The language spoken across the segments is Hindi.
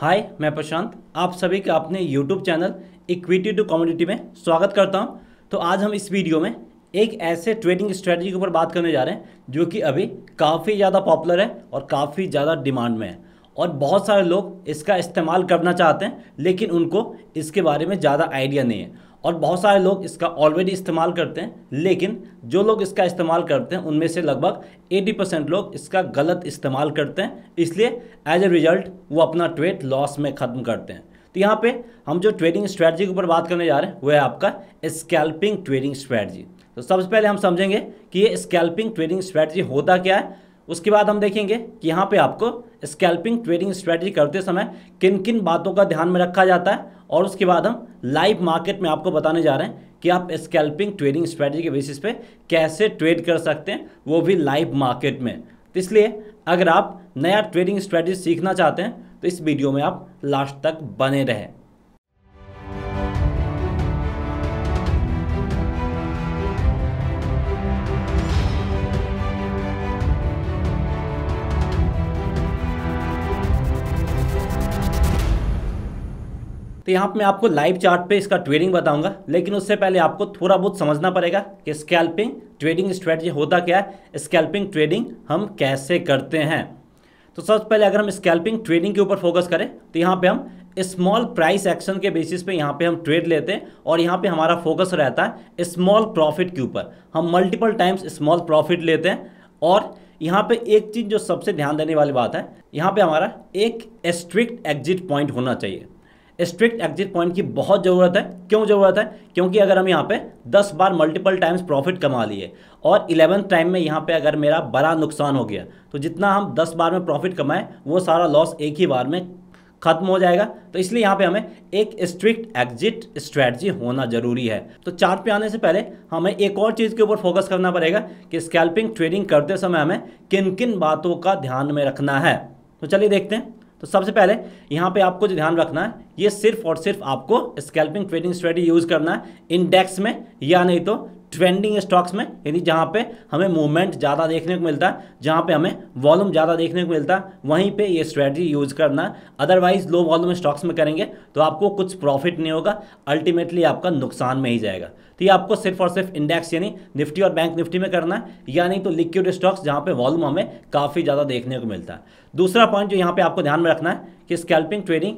हाय मैं प्रशांत आप सभी का अपने YouTube channel equity to community में स्वागत करता हूं तो आज हम इस वीडियो में एक ऐसे ट्रेडिंग स्ट्रेटजी के ऊपर बात करने जा रहे हैं जो कि अभी काफ़ी ज़्यादा पॉपुलर है और काफ़ी ज़्यादा डिमांड में है और बहुत सारे लोग इसका इस्तेमाल करना चाहते हैं लेकिन उनको इसके बारे में ज़्यादा आइडिया नहीं है और बहुत सारे लोग इसका ऑलरेडी इस्तेमाल करते हैं लेकिन जो लोग इसका इस्तेमाल करते हैं उनमें से लगभग 80 परसेंट लोग इसका गलत इस्तेमाल करते हैं इसलिए एज ए रिजल्ट वो अपना ट्रेड लॉस में ख़त्म करते हैं तो यहाँ पे हम जो ट्रेडिंग स्ट्रैटी के ऊपर बात करने जा रहे हैं वो है आपका स्कैल्पिंग ट्रेडिंग स्ट्रैटी तो सबसे पहले हम समझेंगे कि ये स्कैल्पिंग ट्रेडिंग स्ट्रैटी होता क्या है उसके बाद हम देखेंगे कि यहाँ पे आपको स्कैल्पिंग ट्रेडिंग स्ट्रैटी करते समय किन किन बातों का ध्यान में रखा जाता है और उसके बाद हम लाइव मार्केट में आपको बताने जा रहे हैं कि आप स्कैल्पिंग ट्रेडिंग स्ट्रैटेजी के बेसिस पे कैसे ट्रेड कर सकते हैं वो भी लाइव मार्केट में तो इसलिए अगर आप नया ट्रेडिंग स्ट्रैटेजी सीखना चाहते हैं तो इस वीडियो में आप लास्ट तक बने रहें तो यहाँ पर मैं आपको लाइव चार्ट पे इसका ट्रेडिंग बताऊंगा लेकिन उससे पहले आपको थोड़ा बहुत समझना पड़ेगा कि स्कैल्पिंग ट्रेडिंग स्ट्रेटजी होता क्या है स्कैल्पिंग ट्रेडिंग हम कैसे करते हैं तो सबसे पहले अगर हम स्कैल्पिंग ट्रेडिंग के ऊपर फोकस करें तो यहाँ पर हम स्मॉल प्राइस एक्शन के बेसिस पे यहाँ पे हम ट्रेड लेते हैं और यहाँ पे हमारा फोकस रहता है स्मॉल प्रॉफिट के ऊपर हम मल्टीपल टाइम्स स्मॉल प्रॉफिट लेते हैं और यहाँ पे एक चीज़ जो सबसे ध्यान देने वाली बात है यहाँ पे हमारा एक स्ट्रिक्ट एग्जिट पॉइंट होना चाहिए स्ट्रिक्ट एग्जिट पॉइंट की बहुत ज़रूरत है क्यों ज़रूरत है क्योंकि अगर हम यहाँ पे 10 बार मल्टीपल टाइम्स प्रॉफिट कमा लिए और इलेवंथ टाइम में यहाँ पे अगर मेरा बड़ा नुकसान हो गया तो जितना हम 10 बार में प्रॉफिट कमाएं वो सारा लॉस एक ही बार में खत्म हो जाएगा तो इसलिए यहाँ पे हमें एक स्ट्रिक्ट एग्जिट स्ट्रैटी होना जरूरी है तो चार्ट पे आने से पहले हमें एक और चीज़ के ऊपर फोकस करना पड़ेगा कि स्कैल्पिंग ट्रेडिंग करते समय हमें किन किन बातों का ध्यान में रखना है तो चलिए देखते हैं तो सबसे पहले यहाँ पे आपको जो ध्यान रखना है ये सिर्फ और सिर्फ आपको स्कैल्पिंग ट्रेडिंग स्ट्रेटी यूज़ करना है इंडेक्स में या नहीं तो ट्रेंडिंग स्टॉक्स में यानी जहाँ पे हमें मूवमेंट ज़्यादा देखने को मिलता है जहाँ पे हमें वॉल्यूम ज़्यादा देखने को मिलता है वहीं पे ये स्ट्रेटजी यूज़ करना अदरवाइज लो वॉल्यूम स्टॉक्स में करेंगे तो आपको कुछ प्रॉफिट नहीं होगा अल्टीमेटली आपका नुकसान में ही जाएगा तो ये आपको सिर्फ और सिर्फ इंडेक्स यानी निफ्टी और बैंक निफ्टी में करना है या नहीं तो लिक्विड स्टॉक्स जहाँ पे वॉल्यूम हमें काफ़ी ज़्यादा देखने को मिलता है दूसरा पॉइंट जो यहाँ पे आपको ध्यान में रखना है कि स्कैल्पिंग ट्रेडिंग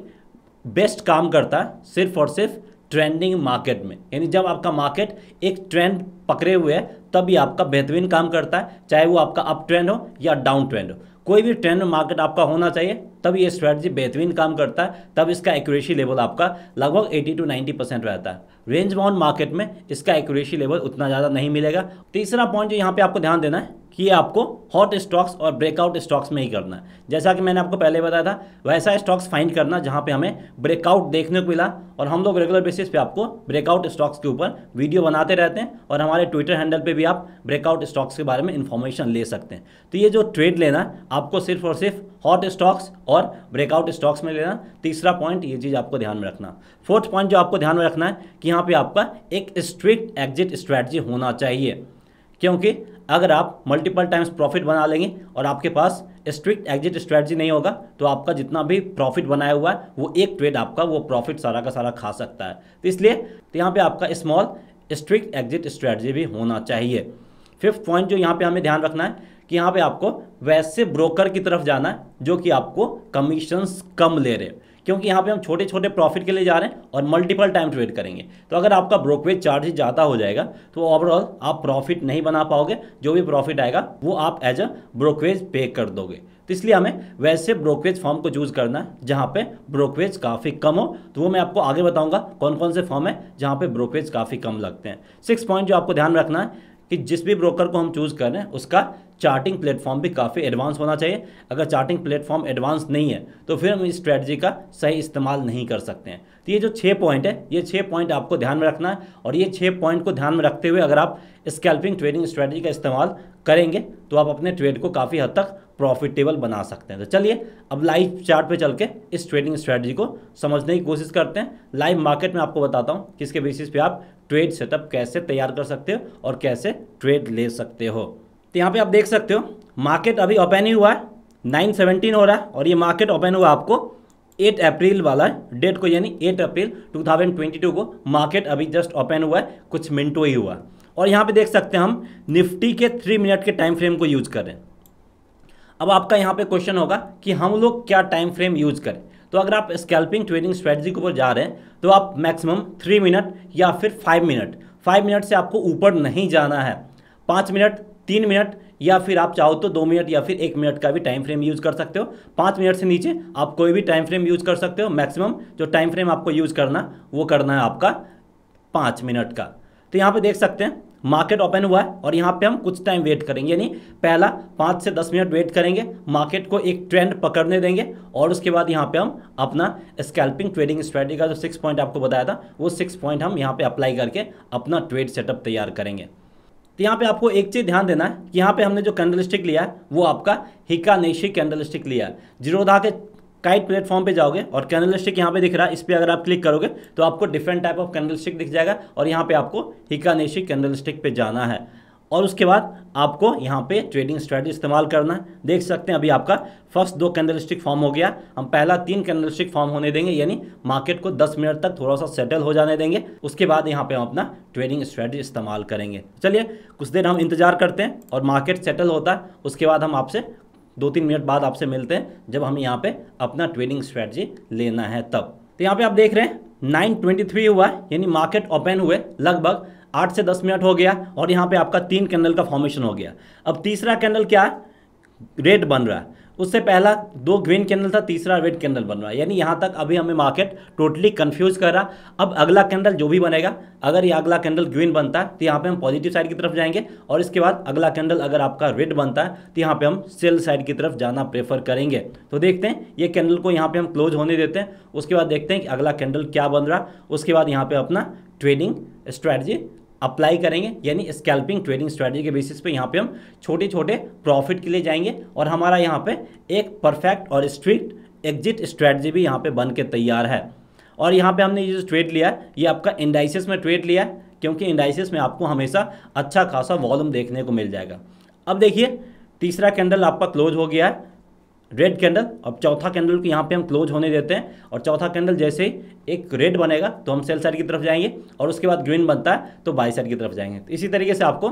बेस्ट काम करता है सिर्फ और सिर्फ ट्रेंडिंग मार्केट में यानी जब आपका मार्केट एक ट्रेंड पकड़े हुए है तभी आपका बेहतरीन काम करता है चाहे वो आपका अप ट्रेंड हो या डाउन ट्रेंड हो कोई भी ट्रेंड मार्केट आपका होना चाहिए तब ये स्ट्रेटजी बेहतरीन काम करता है तब इसका एक्यूरेसी लेवल आपका लगभग 80 टू 90 परसेंट रहता है रेंज बाउंड मार्केट में इसका एक्यूरेसी लेवल उतना ज़्यादा नहीं मिलेगा तीसरा पॉइंट जो यहाँ पे आपको ध्यान देना है कि आपको हॉट स्टॉक्स और ब्रेकआउट स्टॉक्स में ही करना है जैसा कि मैंने आपको पहले बताया था वैसा स्टॉक्स फाइंड करना जहां पे हमें ब्रेकआउट देखने को मिला और हम लोग रेगुलर बेसिस पे आपको ब्रेकआउट स्टॉक्स के ऊपर वीडियो बनाते रहते हैं और हमारे ट्विटर हैंडल पे भी आप ब्रेकआउट स्टॉक्स के बारे में इन्फॉर्मेशन ले सकते हैं तो ये जो ट्रेड लेना आपको सिर्फ और सिर्फ हॉट स्टॉक्स और ब्रेकआउट स्टॉक्स में लेना तीसरा पॉइंट ये चीज़ आपको ध्यान में रखना फोर्थ पॉइंट जो आपको ध्यान में रखना है कि यहाँ पर आपका एक स्ट्रिक्ट एग्जिट स्ट्रैटी होना चाहिए क्योंकि अगर आप मल्टीपल टाइम्स प्रॉफिट बना लेंगे और आपके पास स्ट्रिक्ट एग्जिट स्ट्रेटजी नहीं होगा तो आपका जितना भी प्रॉफिट बनाया हुआ है वो एक ट्रेड आपका वो प्रॉफिट सारा का सारा खा सकता है तो इसलिए तो यहाँ पे आपका स्मॉल स्ट्रिक्ट एग्जिट स्ट्रेटजी भी होना चाहिए फिफ्थ पॉइंट जो यहाँ पर हमें ध्यान रखना है कि यहाँ पे आपको वैसे ब्रोकर की तरफ जाना है जो कि आपको कमीशंस कम ले रहे हैं क्योंकि यहाँ पे हम छोटे छोटे प्रॉफिट के लिए जा रहे हैं और मल्टीपल टाइम ट्रेड करेंगे तो अगर आपका ब्रोकरेज चार्ज ज़्यादा हो जाएगा तो ओवरऑल आप प्रॉफिट नहीं बना पाओगे जो भी प्रॉफिट आएगा वो आप एज अ ब्रोकरेज पे कर दोगे तो इसलिए हमें वैसे ब्रोकरेज फॉर्म को चूज़ करना है जहाँ पे ब्रोकरेज काफ़ी कम हो तो वो मैं आपको आगे बताऊँगा कौन कौन से फॉर्म है जहाँ पे ब्रोकरेज काफ़ी कम लगते हैं सिक्स पॉइंट जो आपको ध्यान रखना है कि जिस भी ब्रोकर को हम चूज़ करें उसका चार्टिंग प्लेटफॉर्म भी काफ़ी एडवांस होना चाहिए अगर चार्टिंग प्लेटफॉर्म एडवांस नहीं है तो फिर हम इस स्ट्रेटजी का सही इस्तेमाल नहीं कर सकते हैं तो ये जो छः पॉइंट है ये छः पॉइंट आपको ध्यान में रखना है और ये छः पॉइंट को ध्यान में रखते हुए अगर आप स्कैल्पिंग ट्रेडिंग स्ट्रेटजी का इस्तेमाल करेंगे तो आप अपने ट्रेड को काफ़ी हद तक प्रॉफिटेबल बना सकते हैं तो चलिए अब लाइव चार्ट पे चल के इस ट्रेडिंग स्ट्रेटजी को समझने की कोशिश करते हैं लाइव मार्केट में आपको बताता हूँ किसके बेसिस पे आप ट्रेड सेटअप कैसे तैयार कर सकते हो और कैसे ट्रेड ले सकते हो तो यहाँ पे आप देख सकते हो मार्केट अभी ओपन ही हुआ है नाइन सेवनटीन हो रहा है और ये मार्केट ओपन हुआ आपको 8 अप्रैल वाला डेट को यानी 8 अप्रैल 2022 को मार्केट अभी जस्ट ओपन हुआ है कुछ मिनटों ही हुआ और यहाँ पे देख सकते हैं हम निफ्टी के थ्री मिनट के टाइम फ्रेम को यूज करें अब आपका यहाँ पे क्वेश्चन होगा कि हम लोग क्या टाइम फ्रेम यूज करें तो अगर आप स्कैल्पिंग ट्रेडिंग स्ट्रेटजी के ऊपर जा रहे हैं तो आप मैक्सिमम थ्री मिनट या फिर फाइव मिनट फाइव मिनट से आपको ऊपर नहीं जाना है पाँच मिनट तीन मिनट या फिर आप चाहो तो दो मिनट या फिर एक मिनट का भी टाइम फ्रेम यूज़ कर सकते हो पाँच मिनट से नीचे आप कोई भी टाइम फ्रेम यूज़ कर सकते हो मैक्सिमम जो टाइम फ्रेम आपको यूज़ करना वो करना है आपका पाँच मिनट का तो यहाँ पे देख सकते हैं मार्केट ओपन हुआ है और यहाँ पे हम कुछ टाइम वेट करेंगे यानी पहला पाँच से दस मिनट वेट करेंगे मार्केट को एक ट्रेंड पकड़ने देंगे और उसके बाद यहाँ पे हम अपना स्कैल्पिंग ट्रेडिंग स्ट्रेटी का जो सिक्स पॉइंट आपको बताया था वो सिक्स पॉइंट हम यहाँ पे अप्लाई करके अपना ट्रेड सेटअप तैयार करेंगे तो यहाँ पे आपको एक चीज़ ध्यान देना है कि यहाँ पे हमने जो कैंडल स्टिक लिया है वो आपका हिका नेशी कैंडल स्टिक लिया है जीरोधा के काइट प्लेटफॉर्म पे जाओगे और कैनल स्टिक यहाँ पे दिख रहा है इस पर अगर आप क्लिक करोगे तो आपको different type of candle stick दिख जाएगा और यहाँ पे आपको हिकानेशी कैनल स्टिक पे जाना है और उसके बाद आपको यहाँ पे ट्रेडिंग स्ट्रेटजी इस्तेमाल करना है देख सकते हैं अभी आपका फर्स्ट दो कैंडल स्टिक फॉर्म हो गया हम पहला तीन कैंडल स्टिक फॉर्म होने देंगे यानी मार्केट को दस मिनट तक थोड़ा सा सेटल हो जाने देंगे उसके बाद यहाँ पर हम अपना ट्रेडिंग स्ट्रैटी इस्तेमाल करेंगे चलिए कुछ देर हम इंतजार करते हैं और मार्केट सेटल होता है उसके बाद हम आपसे दो तीन मिनट बाद आपसे मिलते हैं जब हमें यहाँ पे अपना ट्रेडिंग स्ट्रेटजी लेना है तब तो यहाँ पे आप देख रहे हैं नाइन ट्वेंटी थ्री हुआ है यानी मार्केट ओपन हुए लगभग आठ से दस मिनट हो गया और यहाँ पे आपका तीन कैंडल का फॉर्मेशन हो गया अब तीसरा कैंडल क्या है रेड बन रहा है उससे पहला दो ग्रीन कैंडल था तीसरा रेड कैंडल बन रहा है यानी यहाँ तक अभी हमें मार्केट टोटली कंफ्यूज कर रहा अब अगला कैंडल जो भी बनेगा अगर ये अगला कैंडल ग्रीन बनता है तो यहाँ पे हम पॉजिटिव साइड की तरफ जाएंगे और इसके बाद अगला कैंडल अगर आपका रेड बनता है तो यहाँ पे हम सेल साइड की तरफ जाना प्रेफर करेंगे तो देखते हैं ये कैंडल को यहाँ पे हम क्लोज होने देते हैं उसके बाद देखते हैं कि अगला कैंडल क्या बन रहा उसके बाद यहाँ पे अपना ट्रेडिंग स्ट्रैटी अप्लाई करेंगे यानी स्कैल्पिंग ट्रेडिंग स्ट्रेटजी के बेसिस पे यहाँ पे हम छोटे छोटे प्रॉफिट के लिए जाएंगे और हमारा यहाँ पे एक परफेक्ट और स्ट्रिक्ट एग्जिट स्ट्रेटजी भी यहाँ पे बन के तैयार है और यहाँ पे हमने ये जो ट्रेड लिया है ये आपका इंडाइसिस में ट्रेड लिया है क्योंकि इंडाइसिस में आपको हमेशा अच्छा खासा वॉल्यूम देखने को मिल जाएगा अब देखिए तीसरा कैंडल आपका क्लोज हो गया है रेड कैंडल अब चौथा कैंडल को यहाँ पे हम क्लोज होने देते हैं और चौथा कैंडल जैसे ही एक रेड बनेगा तो हम सेल साइड की तरफ जाएंगे और उसके बाद ग्रीन बनता है तो बाई साइड की तरफ जाएंगे तो इसी तरीके से आपको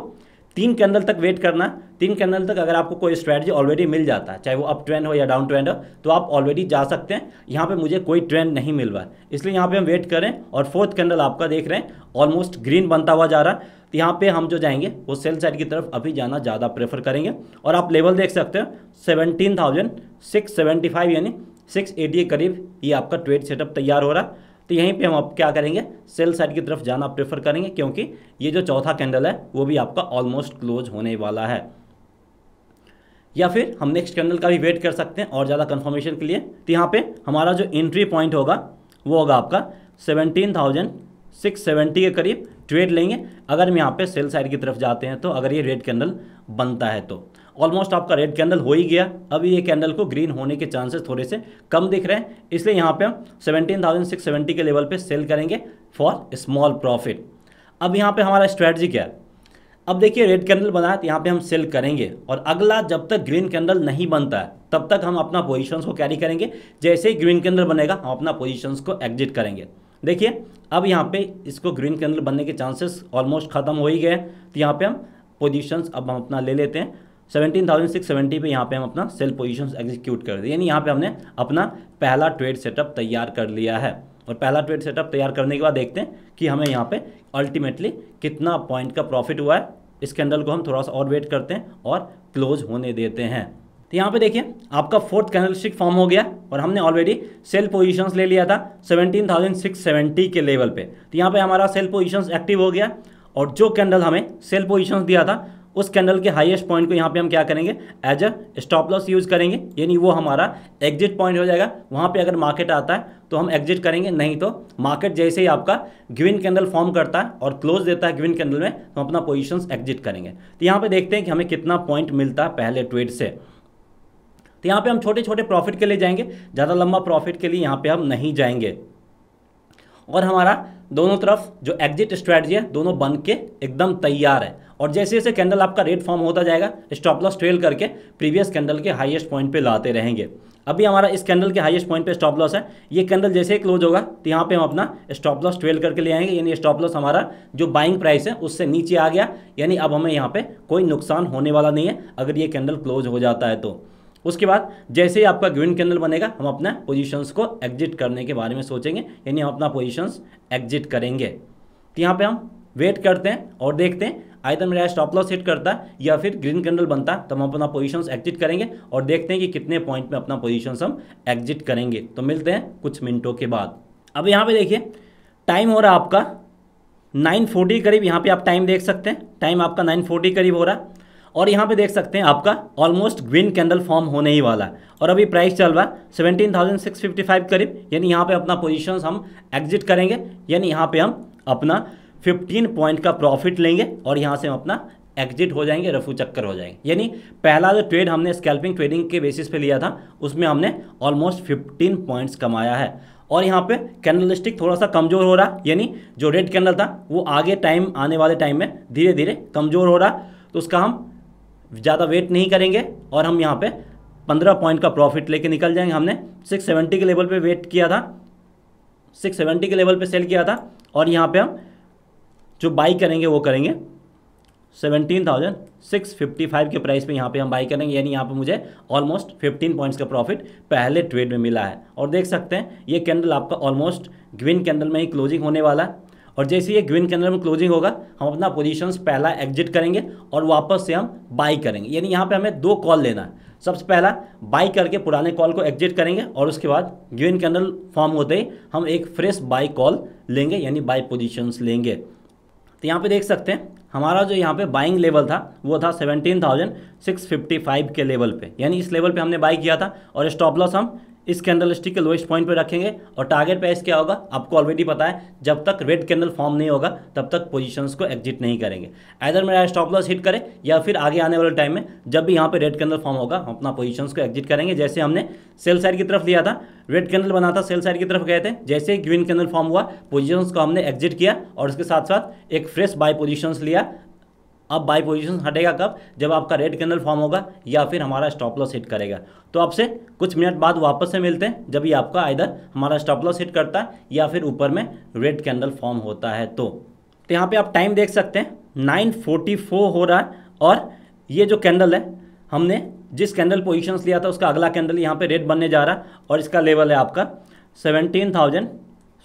तीन कैंडल तक वेट करना तीन कैंडल तक अगर आपको कोई स्ट्रैटेजी ऑलरेडी मिल जाता है चाहे वो अप ट्रेंड हो या डाउन ट्रेंड हो तो आप ऑलरेडी जा सकते हैं यहाँ पे मुझे कोई ट्रेंड नहीं मिल रहा है इसलिए यहाँ पे हम वेट करें और फोर्थ कैंडल आपका देख रहे हैं ऑलमोस्ट ग्रीन बनता हुआ जा रहा है तो यहाँ पे हम जो जाएंगे वो सेल साइड की तरफ अभी जाना ज़्यादा प्रेफर करेंगे और आप लेवल देख सकते हैं seventeen thousand six seventy five यानी सिक्स एटी के करीब ये आपका ट्रेड सेटअप तैयार हो रहा है तो यहीं पे हम आप क्या करेंगे सेल साइड की तरफ जाना प्रेफर करेंगे क्योंकि ये जो चौथा कैंडल है वो भी आपका ऑलमोस्ट क्लोज होने वाला है या फिर हम नेक्स्ट कैंडल का भी वेट कर सकते हैं और ज़्यादा कन्फर्मेशन के लिए तो यहाँ पर हमारा जो एंट्री पॉइंट होगा वो होगा आपका सेवनटीन थाउजेंड सिक्स सेवेंटी के करीब ट्रेड लेंगे अगर हम यहाँ पे सेल साइड की तरफ जाते हैं तो अगर ये रेड कैंडल बनता है तो ऑलमोस्ट आपका रेड कैंडल हो ही गया अब ये कैंडल को ग्रीन होने के चांसेस थोड़े से कम दिख रहे हैं इसलिए यहाँ पे हम 17,670 के लेवल पे सेल करेंगे फॉर स्मॉल प्रॉफिट अब यहाँ पे हमारा स्ट्रेटजी क्या है अब देखिए रेड कैंडल बना है तो यहाँ पे हम सेल करेंगे और अगला जब तक ग्रीन कैंडल नहीं बनता है तब तक हम अपना पोजिशंस को कैरी करेंगे जैसे ही ग्रीन कैंडल बनेगा हम अपना पोजिशंस को एग्जिट करेंगे देखिए अब यहाँ पे इसको ग्रीन कैंडल बनने के चांसेस ऑलमोस्ट खत्म हो ही गए तो यहाँ पे हम पोजीशंस अब हम अपना ले लेते हैं सेवेंटीन थाउजेंड सिक्स सेवेंटी पे यहाँ पे हम अपना सेल पोजीशंस एग्जीक्यूट कर दिए यानी यहाँ पे हमने अपना पहला ट्रेड सेटअप तैयार कर लिया है और पहला ट्रेड सेटअप तैयार करने के बाद देखते हैं कि हमें यहाँ पर अल्टीमेटली कितना पॉइंट का प्रॉफिट हुआ है इस कैंडल को हम थोड़ा सा और वेट करते हैं और क्लोज होने देते हैं तो यहाँ पे देखिए आपका फोर्थ कैंडलस्टिक फॉर्म हो गया और हमने ऑलरेडी सेल पोजीशंस ले लिया था 17,670 के लेवल पे तो यहाँ पे हमारा सेल पोजीशंस एक्टिव हो गया और जो कैंडल हमें सेल पोजीशंस दिया था उस कैंडल के हाईएस्ट पॉइंट को यहाँ पे हम क्या करेंगे as a stop loss use करेंगे यानी वो हमारा एग्जिट पॉइंट हो जाएगा वहाँ पर अगर मार्केट आता है तो हम एग्जिट करेंगे नहीं तो मार्केट जैसे ही आपका ग्विन कैंडल फॉर्म करता है और क्लोज देता है ग्विन कैंडल में तो हम अपना पोजिशन एग्जिट करेंगे तो यहाँ पर देखते हैं कि हमें कितना पॉइंट मिलता है पहले ट्वेट से तो यहाँ पे हम छोटे छोटे प्रॉफिट के लिए जाएंगे ज़्यादा लंबा प्रॉफिट के लिए यहाँ पे हम नहीं जाएंगे और हमारा दोनों तरफ जो एग्जिट स्ट्रैटी है दोनों बन के एकदम तैयार है और जैसे जैसे कैंडल आपका रेड फॉर्म होता जाएगा स्टॉप लॉस ट्रेल करके प्रीवियस कैंडल के हाइएस्ट पॉइंट पर लाते रहेंगे अभी हमारा इस कैंडल के हाईएस्ट पॉइंट पे स्टॉप लॉस है ये कैंडल जैसे ही क्लोज होगा तो यहाँ पे हम अपना स्टॉप लॉस ट्रेल करके ले आएंगे यानी स्टॉप लॉस हमारा जो बाइंग प्राइस है उससे नीचे आ गया यानी अब हमें यहाँ पे कोई नुकसान होने वाला नहीं है अगर ये कैंडल क्लोज हो जाता है तो उसके बाद जैसे ही आपका ग्रीन कैंडल बनेगा हम अपना पोजीशंस को एग्जिट करने के बारे में सोचेंगे यानी हम अपना पोजीशंस एग्जिट करेंगे तो यहाँ पे हम वेट करते हैं और देखते हैं आइदर मेरा स्टॉप लॉस हिट करता है या फिर ग्रीन कैंडल बनता है तो हम अपना पोजिशंस एग्जिट करेंगे और देखते हैं कि कितने पॉइंट में अपना पोजिशंस हम एग्जिट करेंगे तो मिलते हैं कुछ मिनटों के बाद अब यहाँ पे देखिए टाइम हो रहा है आपका 940 करीब यहाँ पे आप टाइम देख सकते हैं टाइम आपका 940 करीब हो रहा है और यहाँ पे देख सकते हैं आपका ऑलमोस्ट ग्रीन कैंडल फॉर्म होने ही वाला है और अभी प्राइस चल रहा है seventeen thousand six fifty five करीब यानी यहाँ पे अपना पोजीशंस हम एग्जिट करेंगे यानी यहाँ पे हम अपना फिफ्टीन पॉइंट का प्रॉफिट लेंगे और यहाँ से हम अपना एग्जिट हो जाएंगे रफू चक्कर हो जाएंगे यानी पहला जो ट्रेड हमने स्कैल्पिंग ट्रेडिंग के बेसिस पे लिया था उसमें हमने ऑलमोस्ट 15 पॉइंट्स कमाया है और यहाँ पे कैंडल स्टिक थोड़ा सा कमज़ोर हो रहा यानी जो रेड कैंडल था वो आगे टाइम आने वाले टाइम में धीरे धीरे कमज़ोर हो रहा तो उसका हम ज़्यादा वेट नहीं करेंगे और हम यहाँ पे 15 पॉइंट का प्रॉफिट लेके निकल जाएंगे हमने 670 के लेवल पे वेट किया था 670 के लेवल पे सेल किया था और यहाँ पे हम जो बाई करेंगे वो करेंगे 17,655 के प्राइस पे यहाँ पे हम बाई करेंगे यानी यहाँ पे मुझे ऑलमोस्ट 15 पॉइंट्स का प्रॉफिट पहले ट्रेड में मिला है और देख सकते हैं ये कैंडल आपका ऑलमोस्ट ग्रीन कैंडल में ही क्लोजिंग होने वाला है और जैसे ये ग्रीन कैनल में क्लोजिंग होगा हम अपना पोजिशन पहला एग्जिट करेंगे और वापस से हम बाई करेंगे यानी यहाँ पर हमें दो कॉल लेना है सबसे पहला बाई करके पुराने कॉल को एग्जिट करेंगे और उसके बाद ग्रीन कैनल फॉर्म होते ही हम एक फ्रेश बाई कॉल लेंगे यानी बाई पोजिशन लेंगे तो यहाँ पे देख सकते हैं हमारा जो यहाँ पे बाइंग लेवल था वो था 17,655 के लेवल पे यानी इस लेवल पे हमने बाई किया था और स्टॉप लॉस हम इस कैंडल स्टिक के लोएस्ट पॉइंट पे रखेंगे और टारगेट प्राइस क्या होगा आपको ऑलरेडी पता है जब तक रेड कैंडल फॉर्म नहीं होगा तब तक पोजीशंस को एग्जिट नहीं करेंगे एदर मेरा स्टॉप लॉस हिट करे या फिर आगे आने वाले टाइम में जब भी यहाँ पे रेड कैंडल फॉर्म होगा हम अपना पोजिशन को एग्जिट करेंगे जैसे हमने सेल साइड की तरफ लिया था रेड कैंडल बना था सेल साइड की तरफ गए थे जैसे ही ग्रीन कैंडल फॉर्म हुआ पोजिशन को हमने एग्जिट किया और उसके साथ साथ एक फ्रेश बाय पोजिशन लिया अब बाई पोजिशन हटेगा कब जब आपका रेड कैंडल फॉर्म होगा या फिर हमारा स्टॉप लॉस हिट करेगा तो आपसे कुछ मिनट बाद वापस से मिलते हैं जब ये आपका आइधर हमारा स्टॉप लॉस हिट करता है या फिर ऊपर में रेड कैंडल फॉर्म होता है तो, तो यहाँ पे आप टाइम देख सकते हैं 9:44 हो रहा है और ये जो कैंडल है हमने जिस कैंडल पोजिशन लिया था उसका अगला कैंडल यहाँ पर रेड बनने जा रहा है और इसका लेवल है आपका सेवनटीन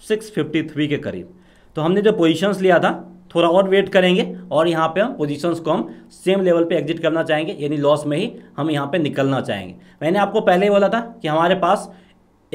के करीब तो हमने जो पोजिशंस लिया था थोड़ा और वेट करेंगे और यहाँ पे हम पोजीशंस को हम सेम लेवल पे एग्जिट करना चाहेंगे यानी लॉस में ही हम यहाँ पे निकलना चाहेंगे मैंने आपको पहले ही बोला था कि हमारे पास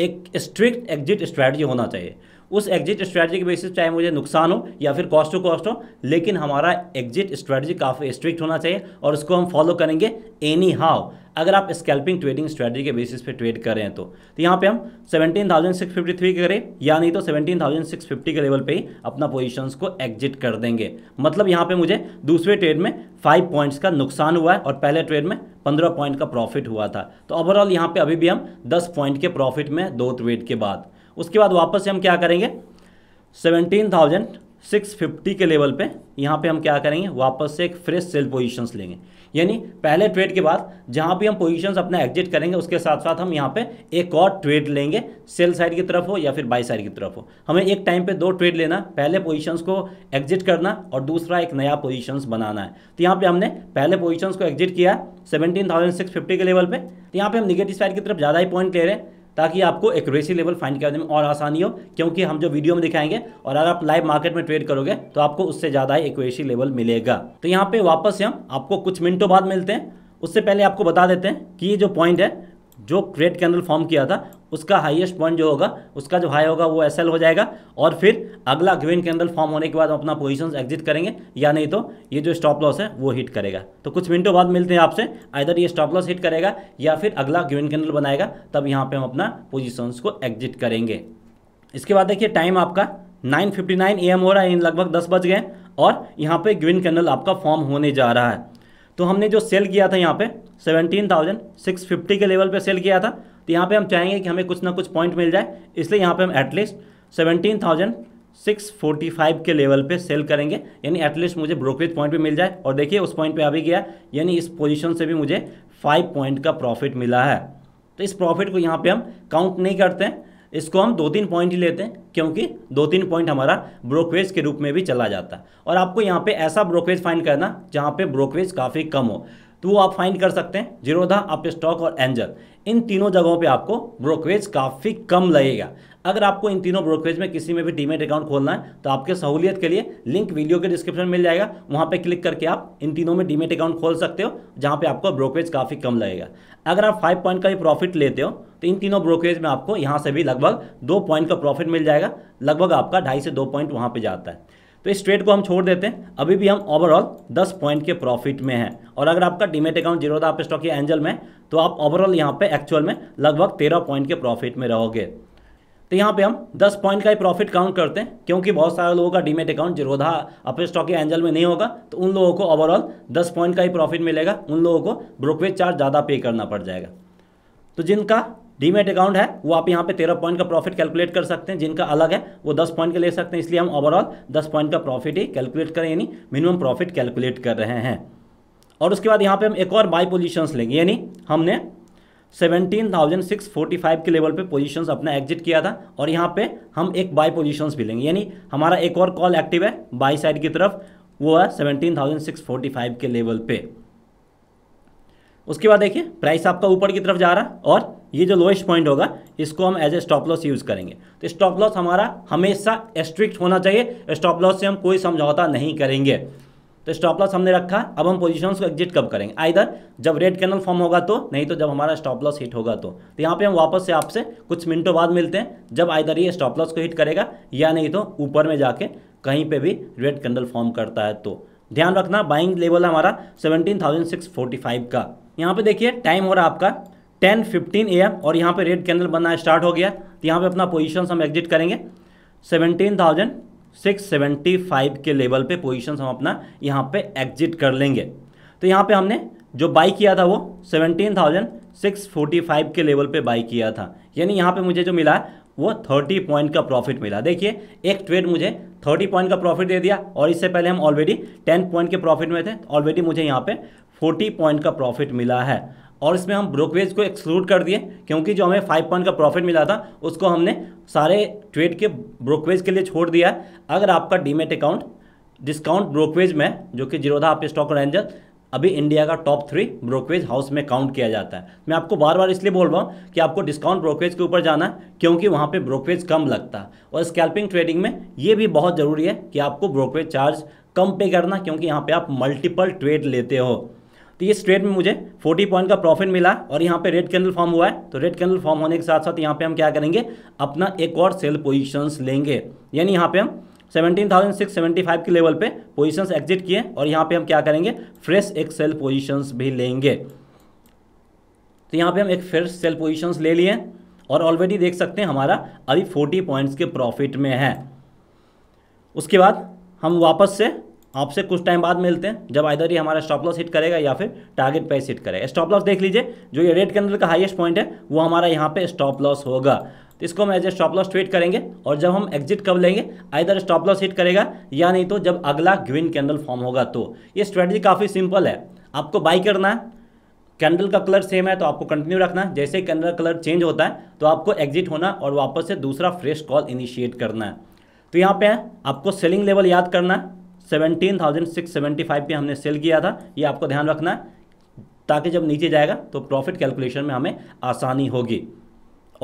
एक स्ट्रिक्ट एग्जिट स्ट्रैटी होना चाहिए उस एग्जिट स्ट्रैटी के बेसिस चाहे मुझे नुकसान हो या फिर कॉस्ट टू कॉस्ट हो लेकिन हमारा एग्जिट स्ट्रैटी काफ़ी स्ट्रिक्ट होना चाहिए और उसको हम फॉलो करेंगे एनी हाउ अगर आप स्कैल्पिंग ट्रेडिंग स्ट्रेटजी के बेसिस पे ट्रेड कर रहे हैं तो तो यहाँ पे हम 17,653 के करें या नहीं तो 17,650 के लेवल पे ही अपना पोजीशंस को एग्जिट कर देंगे मतलब यहाँ पे मुझे दूसरे ट्रेड में फाइव पॉइंट्स का नुकसान हुआ है और पहले ट्रेड में पंद्रह पॉइंट का प्रॉफिट हुआ था तो ओवरऑल यहाँ पर अभी भी हम दस पॉइंट के प्रॉफिट में दो ट्रेड के बाद उसके बाद वापस से हम क्या करेंगे सेवनटीन थाउजेंड सिक्स फिफ्टी के लेवल पे यहाँ पे हम क्या करेंगे वापस से एक फ्रेश सेल पोजीशंस लेंगे यानी पहले ट्रेड के बाद जहाँ भी हम पोजीशंस अपना एग्जिट करेंगे उसके साथ साथ हम यहाँ पे एक और ट्रेड लेंगे सेल साइड की तरफ हो या फिर बाई साइड की तरफ हो हमें एक टाइम पे दो ट्रेड लेना पहले पोजीशंस को एग्जिट करना और दूसरा एक नया पोजीशंस बनाना है तो यहाँ पे हमने पहले पोजिशन को एग्जिट किया फिफ्टी के लेवल पर तो यहाँ पर हम निगेटिव साइड की तरफ ज़्यादा ही पॉइंट ले रहे हैं ताकि आपको एक्यूरेसी लेवल फाइंड करने में और आसानी हो क्योंकि हम जो वीडियो में दिखाएंगे और अगर आप लाइव मार्केट में ट्रेड करोगे तो आपको उससे ज़्यादा ही एक्यूरेसी लेवल मिलेगा तो यहाँ पे वापस हम आपको कुछ मिनटों बाद मिलते हैं उससे पहले आपको बता देते हैं कि ये जो पॉइंट है जो क्रेट कैंडल फॉर्म किया था उसका हाईएस्ट पॉइंट जो होगा उसका जो हाई होगा वो एसएल हो जाएगा और फिर अगला ग्रीन कैंडल फॉर्म होने के बाद हम अपना पोजीशंस एग्जिट करेंगे या नहीं तो ये जो स्टॉप लॉस है वो हिट करेगा तो कुछ मिनटों बाद मिलते हैं आपसे आइधर ये स्टॉप लॉस हिट करेगा या फिर अगला ग्रीन कैंडल बनाएगा तब यहाँ पर हम अपना पोजिशंस को एग्जिट करेंगे इसके बाद देखिए टाइम आपका ए एम हो रहा है लगभग दस बज गए और यहाँ पे ग्रीन कैंडल आपका फॉर्म होने जा रहा है तो हमने जो सेल किया था यहाँ पे सेवनटीन थाउजेंड सिक्स फिफ्टी के लेवल पे सेल किया था तो यहाँ पे हम चाहेंगे कि हमें कुछ ना कुछ पॉइंट मिल जाए इसलिए यहाँ पे हम at least seventeen thousand six forty five के लेवल पे सेल करेंगे यानी एटलीस्ट मुझे ब्रोकरेज पॉइंट पे मिल जाए और देखिए उस पॉइंट पे अभी गया यानी इस पोजीशन से भी मुझे फाइव पॉइंट का प्रॉफिट मिला है तो इस प्रॉफिट को यहाँ पर हम काउंट नहीं करते हैं इसको हम दो तीन पॉइंट ही लेते हैं क्योंकि दो तीन पॉइंट हमारा ब्रोकरेज के रूप में भी चला जाता है और आपको यहाँ पे ऐसा ब्रोकरेज फाइंड करना जहाँ पे ब्रोकरेज काफ़ी कम हो तो वो आप फाइंड कर सकते हैं जीरोधा आपके स्टॉक और एंजल इन तीनों जगहों पे आपको ब्रोकरेज काफ़ी कम लगेगा अगर आपको इन तीनों ब्रोकरेज में किसी में भी डीमेट अकाउंट खोलना है तो आपके सहूलियत के लिए लिंक वीडियो के डिस्क्रिप्शन में मिल जाएगा वहाँ पे क्लिक करके आप इन तीनों में डीमेट अकाउंट खोल सकते हो जहाँ पे आपको ब्रोकरेज काफ़ी कम लगेगा अगर आप फाइव पॉइंट का भी प्रॉफिट लेते हो तो इन तीनों ब्रोकरेज में आपको यहाँ से भी लगभग दो पॉइंट का प्रॉफिट मिल जाएगा लगभग आपका ढाई से दो पॉइंट वहाँ पर जाता है तो इस ट्रेड को हम छोड़ देते हैं अभी भी हम ओवरऑल दस पॉइंट के प्रॉफिट में हैं और अगर आपका डीमेट अकाउंट था आप स्टॉक या एंजल में तो आप ओवरऑल यहाँ पे एक्चुअल में लगभग तेरह पॉइंट के प्रॉफिट में रहोगे तो यहाँ पे हम 10 पॉइंट का ही प्रॉफिट काउंट करते हैं क्योंकि बहुत सारे लोगों का डीमेट अकाउंट जिरोधा अपने स्टॉक या एंजल में नहीं होगा तो उन लोगों को ओवरऑल 10 पॉइंट का ही प्रॉफिट मिलेगा उन लोगों को ब्रोकरेज चार्ज ज़्यादा पे करना पड़ जाएगा तो जिनका डीमेट अकाउंट है वो आप यहाँ पे तेरह पॉइंट का प्रॉफिट कैलकुलेट कर सकते हैं जिनका अलग है वो दस पॉइंट का ले सकते हैं इसलिए हम ओवरऑल दस पॉइंट का प्रॉफिट ही कैलकुलेट करें यानी मिनिमम प्रॉफिट कैलकुलेट कर रहे हैं और उसके बाद यहाँ पे हम एक और बाई पोजीशंस लेंगे यानी हमने 17,645 के लेवल पे पोजीशंस अपना एग्जिट किया था और यहाँ पे हम एक बाई पोजीशंस भी लेंगे यानी हमारा एक और कॉल एक्टिव है बाई साइड की तरफ वो है 17,645 के लेवल पे उसके बाद देखिए प्राइस आपका ऊपर की तरफ जा रहा है और ये जो लोएस्ट पॉइंट होगा इसको हम as a stop loss use करेंगे तो स्टॉप लॉस हमारा हमेशा स्ट्रिक्ट होना चाहिए स्टॉप लॉस से हम कोई समझौता नहीं करेंगे तो स्टॉप लॉस हमने रखा अब हम पोजिशन को एग्जिट कब करेंगे आइधर जब रेड कैनल फॉर्म होगा तो नहीं तो जब हमारा स्टॉप लॉस हिट होगा तो तो यहाँ पे हम वापस से आपसे कुछ मिनटों बाद मिलते हैं जब आइधर ये स्टॉप लॉस को हिट करेगा या नहीं तो ऊपर में जाके कहीं पर भी रेड कैंडल फॉर्म करता है तो ध्यान रखना बाइंग लेवल है हमारा सेवनटीन का यहाँ पर देखिए टाइम हो रहा आपका टेन फिफ्टीन ए और यहाँ पे रेड कैंडल बनना स्टार्ट हो गया तो यहाँ पे अपना पोजीशन हम एग्जिट करेंगे सेवनटीन थाउजेंड 675 के लेवल पे पोजीशन हम अपना यहाँ पे एग्जिट कर लेंगे तो यहाँ पे हमने जो बाई किया था वो 17,645 के लेवल पे बाई किया था यानी यहाँ पे मुझे जो मिला वो 30 पॉइंट का प्रॉफिट मिला देखिए एक ट्रेड मुझे 30 पॉइंट का प्रॉफिट दे दिया और इससे पहले हम ऑलरेडी 10 पॉइंट के प्रॉफिट में थे ऑलरेडी मुझे यहाँ पे 40 पॉइंट का प्रॉफिट मिला है और इसमें हम ब्रोकरेज को एक्सक्लूड कर दिए क्योंकि जो हमें फाइव पॉइंट का प्रॉफिट मिला था उसको हमने सारे ट्रेड के ब्रोकरेज के लिए छोड़ दिया है अगर आपका डीमेट अकाउंट डिस्काउंट ब्रोकरेज में जो कि जीरोधा आप स्टॉक रेंजर अभी इंडिया का टॉप थ्री ब्रोकरेज हाउस में काउंट किया जाता है मैं आपको बार बार इसलिए बोल रहा हूँ कि आपको डिस्काउंट ब्रोकरेज के ऊपर जाना है क्योंकि वहाँ पे ब्रोकरेज कम लगता है और स्कैल्पिंग ट्रेडिंग में ये भी बहुत ज़रूरी है कि आपको ब्रोकरेज चार्ज कम पे करना क्योंकि यहाँ पे आप मल्टीपल ट्रेड लेते हो तो इस ट्रेड में मुझे 40 पॉइंट का प्रॉफिट मिला और यहाँ पे रेड कैंडल फॉर्म हुआ है तो रेड कैंडल फॉर्म होने के साथ साथ यहाँ पे हम क्या करेंगे अपना एक और सेल पोजिशंस लेंगे यानी यहाँ पे हम 17,675 के लेवल पे पोजीशंस एग्जिट किए और यहाँ पे हम क्या करेंगे फ्रेश एक सेल पोजिशंस भी लेंगे तो यहाँ पे हम एक फ्रेश सेल पोजिशंस ले लिए और ऑलरेडी देख सकते हैं हमारा अभी फोर्टी पॉइंट्स के प्रॉफिट में है उसके बाद हम वापस से आपसे कुछ टाइम बाद मिलते हैं जब आइधर ही हमारा स्टॉप लॉस हिट करेगा या फिर टारगेट प्राइस हिट करेगा स्टॉप लॉस देख लीजिए जो ये रेड कैंडल का हाईएस्ट पॉइंट है वो हमारा यहाँ पे स्टॉप लॉस होगा तो इसको हम as a stop loss trade करेंगे और जब हम एग्जिट कब लेंगे आइधर स्टॉप लॉस हिट करेगा या नहीं तो जब अगला ग्रीन कैंडल फॉर्म होगा तो ये स्ट्रेटजी काफ़ी सिंपल है आपको बाई करना है कैंडल का कलर सेम है तो आपको कंटिन्यू रखना है जैसे कैंडल कलर चेंज होता है तो आपको एग्जिट होना और वापस से दूसरा फ्रेश कॉल इनिशिएट करना है तो यहाँ पे है आपको सेलिंग लेवल याद करना है 17,675 थाउजेंड सिक्स सेवेंटी फाइव पे हमने सेल किया था ये आपको ध्यान रखना है ताकि जब नीचे जाएगा तो प्रॉफिट कैलकुलेशन में हमें आसानी होगी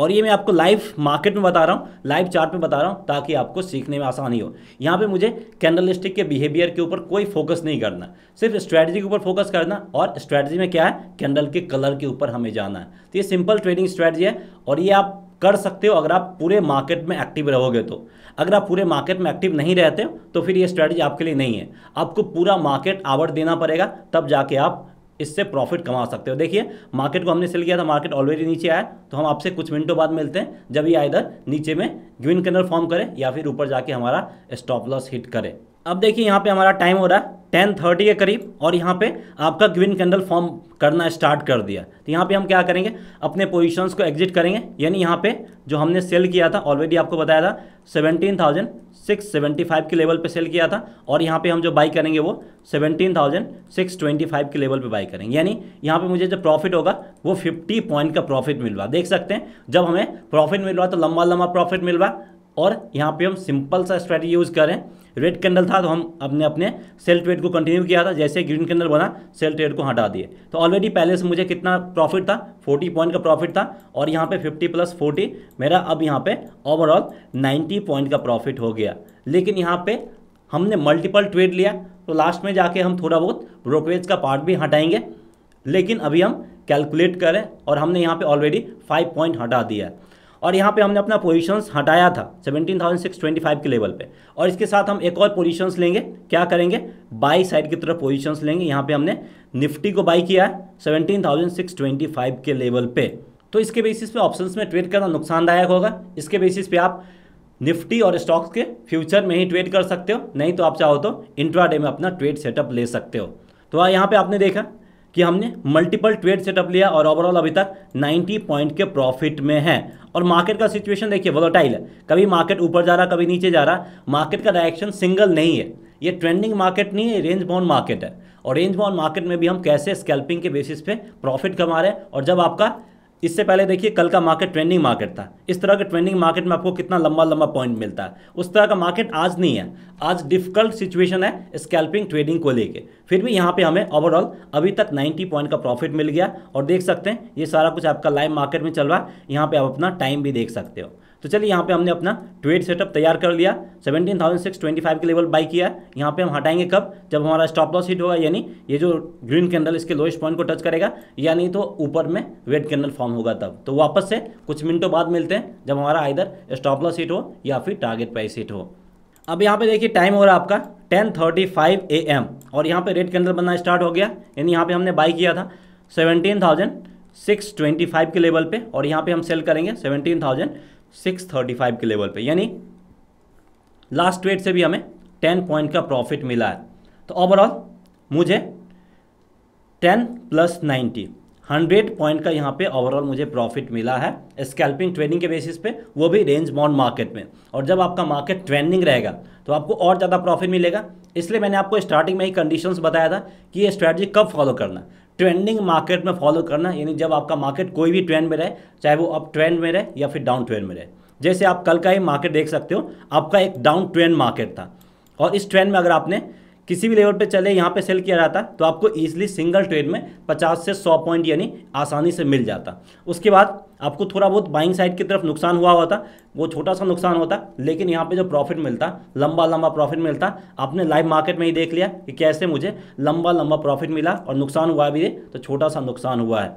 और ये मैं आपको लाइव मार्केट में बता रहा हूँ लाइव चार्ट में बता रहा हूँ ताकि आपको सीखने में आसानी हो यहाँ पे मुझे कैंडल स्टिक के बिहेवियर के ऊपर कोई फोकस नहीं करना सिर्फ स्ट्रैटेजी के ऊपर फोकस करना और स्ट्रैटेजी में क्या है कैंडल के कलर के ऊपर हमें जाना है तो ये सिंपल ट्रेडिंग स्ट्रैटेजी है और ये आप कर सकते हो अगर आप पूरे मार्केट में एक्टिव रहोगे तो अगर आप पूरे मार्केट में एक्टिव नहीं रहते तो फिर ये स्ट्रैटेजी आपके लिए नहीं है आपको पूरा मार्केट आवर देना पड़ेगा तब जाके आप इससे प्रॉफिट कमा सकते हो देखिए मार्केट को हमने सेल किया था मार्केट ऑलरेडी नीचे आया तो हम आपसे कुछ मिनटों बाद मिलते हैं जब ये इधर नीचे में ग्रीन कलर फॉर्म करें या फिर ऊपर जाके हमारा स्टॉप लॉस हिट करें अब देखिए यहाँ पे हमारा टाइम हो रहा है टेन थर्टी के करीब और यहाँ पे आपका ग्रीन कैंडल फॉर्म करना स्टार्ट कर दिया तो यहाँ पे हम क्या करेंगे अपने पोजीशंस को एग्जिट करेंगे यानी यहाँ पे जो हमने सेल किया था ऑलरेडी आपको बताया था seventeen thousand six seventy five के लेवल पे सेल किया था और यहाँ पे हम जो बाई करेंगे वो seventeen thousand six twenty five के लेवल पे बाई करेंगे यानी यहाँ पे मुझे जो प्रॉफिट होगा वो फिफ्टी पॉइंट का प्रॉफिट मिल रहा देख सकते हैं जब हमें प्रॉफिट मिल रहा तो लंबा लंबा प्रॉफिट मिल रहा और यहाँ पे हम सिंपल सा स्ट्रेटी यूज़ करें रेड कैंडल था तो हम अपने अपने सेल ट्रेड को कंटिन्यू किया था जैसे ग्रीन कैंडल बना सेल ट्रेड को हटा दिए तो ऑलरेडी पहले से मुझे कितना प्रॉफिट था 40 पॉइंट का प्रॉफिट था और यहाँ पे 50 प्लस 40 मेरा अब यहाँ पे ओवरऑल 90 पॉइंट का प्रॉफिट हो गया लेकिन यहाँ पे हमने मल्टीपल ट्रेड लिया तो लास्ट में जाके हम थोड़ा बहुत ब्रोकरेज का पार्ट भी हटाएंगे लेकिन अभी हम कैलकुलेट करें और हमने यहाँ पर ऑलरेडी फाइव पॉइंट हटा दिया है और यहाँ पे हमने अपना पोजीशंस हटाया था 17,625 के लेवल पे और इसके साथ हम एक और पोजीशंस लेंगे क्या करेंगे बाई साइड की तरफ पोजीशंस लेंगे यहाँ पे हमने निफ्टी को बाई किया है 17,625 के लेवल पे तो इसके बेसिस पे ऑप्शंस में ट्रेड करना नुकसानदायक होगा इसके बेसिस पे आप निफ्टी और स्टॉक्स के फ्यूचर में ही ट्रेड कर सकते हो नहीं तो आप चाहो तो इंट्राडे में अपना ट्रेड सेटअप ले सकते हो तो यहाँ पे आपने देखा कि हमने मल्टीपल ट्रेड सेटअप लिया और ओवरऑल अभी तक 90 पॉइंट के प्रॉफिट में है और मार्केट का सिचुएशन देखिए वोलोटाइल है कभी मार्केट ऊपर जा रहा कभी नीचे जा रहा मार्केट का डायरेक्शन सिंगल नहीं है ये ट्रेंडिंग मार्केट नहीं है रेंज बाउंड मार्केट है और रेंज बाउंड मार्केट में भी हम कैसे स्कैल्पिंग के बेसिस पे प्रॉफिट कमा रहे हैं और जब आपका इससे पहले देखिए कल का मार्केट ट्रेंडिंग मार्केट था इस तरह के ट्रेंडिंग मार्केट में आपको कितना लंबा लंबा पॉइंट मिलता है उस तरह का मार्केट आज नहीं है आज डिफिकल्ट सिचुएशन है स्कैल्पिंग ट्रेडिंग को लेके फिर भी यहाँ पे हमें ओवरऑल अभी तक 90 पॉइंट का प्रॉफिट मिल गया और देख सकते हैं ये सारा कुछ आपका लाइव मार्केट में चल रहा है यहाँ पर आप अपना टाइम भी देख सकते हो तो चलिए यहाँ पे हमने अपना ट्वेट सेटअप तैयार कर लिया 17,625 के लेवल बाई किया यहाँ पे हम हटाएंगे कब जब हमारा स्टॉप लॉस हिट होगा यानी ये जो ग्रीन कैंडल इसके लोएस्ट पॉइंट को टच करेगा यानी तो ऊपर में रेड कैंडल फॉर्म होगा तब तो वापस से कुछ मिनटों बाद मिलते हैं जब हमारा आइधर स्टॉप लॉस हिट हो या फिर टारगेट प्राइस हिट हो अब यहाँ पे देखिए टाइम हो रहा है आपका 10:35 एम और यहाँ पे रेड कैंडल बनना स्टार्ट हो गया यानी यहाँ पे हमने बाई किया था 17,625 के लेवल पे और यहाँ पे हम सेल करेंगे सिक्स थर्टी फाइव के लेवल पे यानी लास्ट ट्रेड से भी हमें टेन पॉइंट का प्रॉफिट मिला है तो ओवरऑल मुझे ten plus ninety hundred point का यहाँ पे ओवरऑल मुझे प्रॉफिट मिला है स्कैल्पिंग ट्रेडिंग के बेसिस पे वो भी रेंज बॉन्ड मार्केट में और जब आपका मार्केट ट्रेंडिंग रहेगा तो आपको और ज़्यादा प्रॉफिट मिलेगा इसलिए मैंने आपको स्टार्टिंग में ही कंडीशंस बताया था कि ये स्ट्रैटेजी कब फॉलो करना ट्रेंडिंग मार्केट में फॉलो करना यानी जब आपका मार्केट कोई भी ट्रेंड में रहे चाहे वो अप ट्रेंड में रहे या फिर डाउन ट्रेंड में रहे जैसे आप कल का ही मार्केट देख सकते हो आपका एक डाउन ट्रेंड मार्केट था और इस ट्रेंड में अगर आपने किसी भी लेवल पे चले यहाँ पे सेल किया जाता तो आपको ईजिली सिंगल ट्रेड में 50 से 100 पॉइंट यानी आसानी से मिल जाता उसके बाद आपको थोड़ा बहुत बाइंग साइड की तरफ नुकसान हुआ होता वो छोटा सा नुकसान होता लेकिन यहाँ पे जो प्रॉफिट मिलता लंबा लंबा प्रॉफिट मिलता आपने लाइव मार्केट में ही देख लिया कि कैसे मुझे लंबा लंबा प्रॉफिट मिला और नुकसान हुआ भी है तो छोटा सा नुकसान हुआ है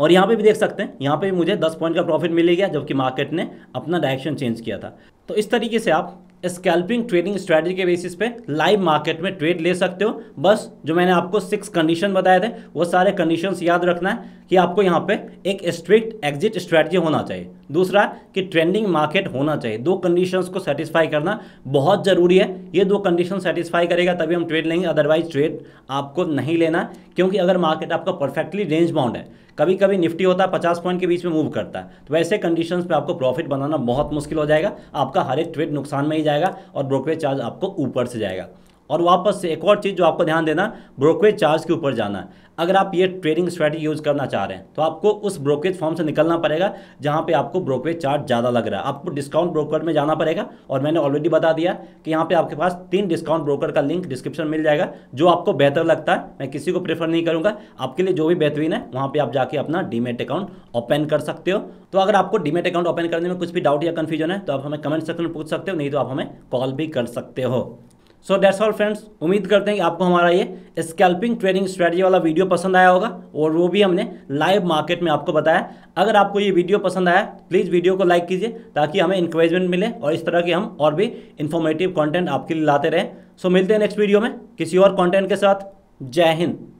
और यहाँ पे भी देख सकते हैं यहाँ पे भी मुझे 10 पॉइंट का प्रॉफिट मिल गया जबकि मार्केट ने अपना डायरेक्शन चेंज किया था तो इस तरीके से आप स्कैल्पिंग ट्रेडिंग स्ट्रैटेजी के बेसिस पे लाइव मार्केट में ट्रेड ले सकते हो बस जो मैंने आपको सिक्स कंडीशन बताए थे वो सारे कंडीशंस याद रखना है कि आपको यहाँ पे एक स्ट्रिक्ट एग्जिट स्ट्रैटेजी होना चाहिए दूसरा कि ट्रेंडिंग मार्केट होना चाहिए दो कंडीशंस को सेटिस्फाई करना बहुत ज़रूरी है ये दो कंडीशन सेटिस्फाई करेगा तभी हम ट्रेड लेंगे अदरवाइज ट्रेड आपको नहीं लेना क्योंकि अगर मार्केट आपका परफेक्टली रेंज बाउंड है कभी कभी निफ्टी होता है पचास पॉइंट के बीच में मूव करता है तो वैसे कंडीशंस पे आपको प्रॉफिट बनाना बहुत मुश्किल हो जाएगा आपका हर एक ट्रेड नुकसान में ही जाएगा और ब्रोकरेज चार्ज आपको ऊपर से जाएगा और वापस से एक और चीज़ जो आपको ध्यान देना ब्रोकरेज चार्ज के ऊपर जाना अगर आप ये ट्रेडिंग स्ट्रैटी यूज़ करना चाह रहे हैं तो आपको उस ब्रोकरेज फॉर्म से निकलना पड़ेगा जहाँ पे आपको ब्रोकरेज चार्ज ज़्यादा लग रहा है आपको डिस्काउंट ब्रोकर में जाना पड़ेगा और मैंने ऑलरेडी बता दिया कि यहाँ पे आपके पास तीन डिस्काउंट ब्रोकर का लिंक डिस्क्रिप्शन मिल जाएगा जो आपको बेहतर लगता है मैं किसी को प्रेफर नहीं करूँगा आपके लिए जो भी बेहतरीन है वहाँ पर आप जाके अपना डीमेट अकाउंट ओपन कर सकते हो तो अगर आपको डीमेट अकाउंट ओपन करने में कुछ भी डाउट या कन्फ्यूजन है तो आप हमें कमेंट सेक्शन में पूछ सकते हो नहीं तो आप हमें कॉल भी कर सकते हो सो दैट्स ऑल फ्रेंड्स उम्मीद करते हैं कि आपको हमारा ये स्कैल्पिंग ट्रेडिंग स्ट्रेटजी वाला वीडियो पसंद आया होगा और वो भी हमने लाइव मार्केट में आपको बताया अगर आपको ये वीडियो पसंद आया प्लीज़ वीडियो को लाइक कीजिए ताकि हमें इंकरेजमेंट मिले और इस तरह के हम और भी इन्फॉर्मेटिव कॉन्टेंट आपके लिए लाते रहें सो so, मिलते हैं नेक्स्ट वीडियो में किसी और कॉन्टेंट के साथ जय हिंद